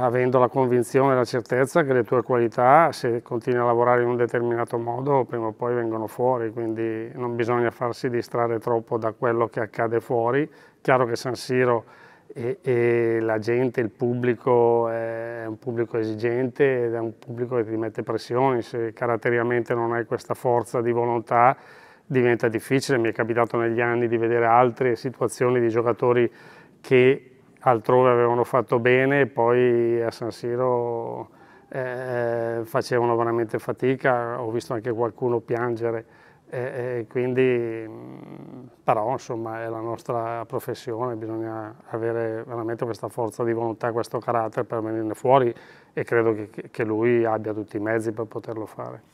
avendo la convinzione e la certezza che le tue qualità, se continui a lavorare in un determinato modo, prima o poi vengono fuori, quindi non bisogna farsi distrarre troppo da quello che accade fuori. Chiaro che San Siro e, e la gente, il pubblico eh, è un pubblico esigente ed è un pubblico che ti mette pressioni, se caratterialmente non hai questa forza di volontà diventa difficile, mi è capitato negli anni di vedere altre situazioni di giocatori che altrove avevano fatto bene e poi a San Siro eh, eh facevano veramente fatica, ho visto anche qualcuno piangere, eh, eh quindi, mm, però insomma è la nostra professione, bisogna avere veramente questa forza di volontà, questo carattere per venirne fuori e credo che, che lui abbia tutti i mezzi per poterlo fare.